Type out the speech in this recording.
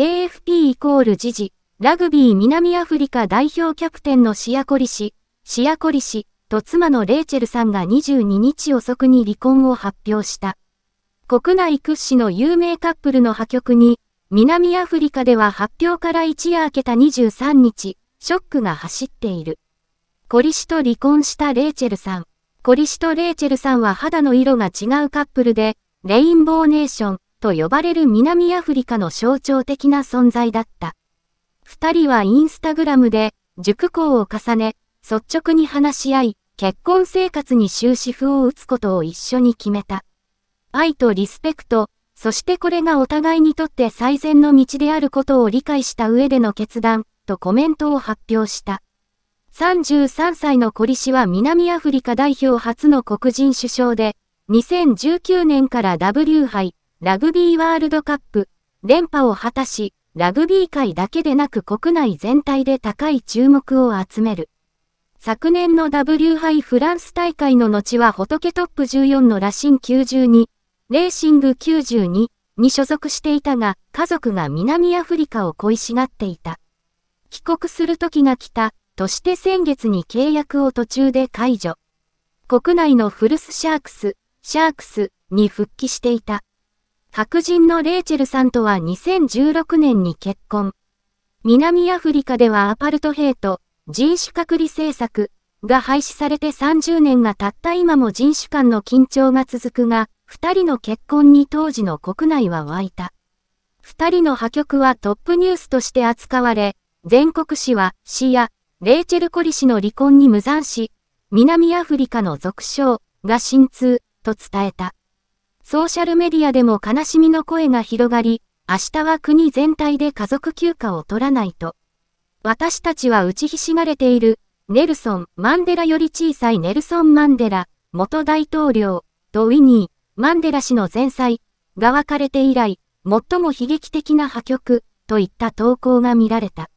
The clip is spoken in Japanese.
AFP イコール時事、ラグビー南アフリカ代表キャプテンのシアコリ氏、シアコリ氏と妻のレイチェルさんが22日遅くに離婚を発表した。国内屈指の有名カップルの破局に、南アフリカでは発表から一夜明けた23日、ショックが走っている。コリ氏と離婚したレイチェルさん。コリ氏とレイチェルさんは肌の色が違うカップルで、レインボーネーション、と呼ばれる南アフリカの象徴的な存在だった。二人はインスタグラムで、熟考を重ね、率直に話し合い、結婚生活に終止符を打つことを一緒に決めた。愛とリスペクト、そしてこれがお互いにとって最善の道であることを理解した上での決断、とコメントを発表した。33歳のコリシは南アフリカ代表初の黒人首相で、2019年から W 杯、ラグビーワールドカップ、連覇を果たし、ラグビー界だけでなく国内全体で高い注目を集める。昨年の W 杯フランス大会の後は仏トップ14の羅針92、レーシング92に所属していたが、家族が南アフリカを恋しがっていた。帰国する時が来た、として先月に契約を途中で解除。国内のフルスシャークス、シャークスに復帰していた。白人のレイチェルさんとは2016年に結婚。南アフリカではアパルトヘイト、人種隔離政策が廃止されて30年が経った今も人種間の緊張が続くが、二人の結婚に当時の国内は湧いた。二人の破局はトップニュースとして扱われ、全国紙は、市や、レイチェル・コリ氏の離婚に無残し、南アフリカの俗称が浸通と伝えた。ソーシャルメディアでも悲しみの声が広がり、明日は国全体で家族休暇を取らないと。私たちは打ちひしがれている、ネルソン・マンデラより小さいネルソン・マンデラ、元大統領、とウィニー・マンデラ氏の前妻、が分かれて以来、最も悲劇的な破局、といった投稿が見られた。